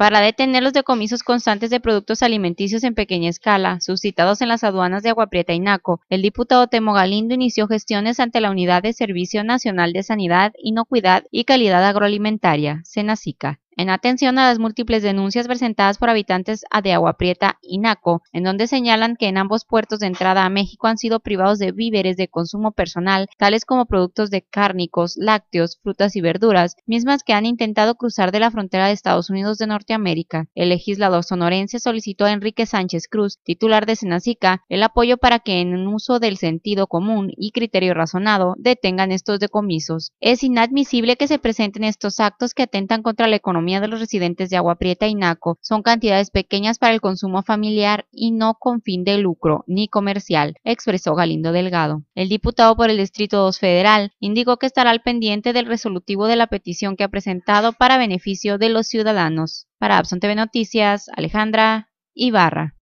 para detener los decomisos constantes de productos alimenticios en pequeña escala, suscitados en las aduanas de Aguaprieta y Naco, el diputado Temo Galindo inició gestiones ante la Unidad de Servicio Nacional de Sanidad, Inocuidad y Calidad Agroalimentaria, Senacica, en atención a las múltiples denuncias presentadas por habitantes de Agua Prieta y Naco, en donde señalan que en ambos puertos de entrada a México han sido privados de víveres de consumo personal, tales como productos de cárnicos, lácteos, frutas y verduras, mismas que han intentado cruzar de la frontera de Estados Unidos de Norteamérica. El legislador sonorense solicitó a Enrique Sánchez Cruz, titular de Senacica, el apoyo para que en uso del sentido común y criterio razonado detengan estos decomisos. Es inadmisible que se presenten estos actos que atentan contra la economía de los residentes de Agua Prieta y Naco son cantidades pequeñas para el consumo familiar y no con fin de lucro ni comercial, expresó Galindo Delgado. El diputado por el Distrito 2 Federal indicó que estará al pendiente del resolutivo de la petición que ha presentado para beneficio de los ciudadanos. Para Abson Noticias, Alejandra Ibarra.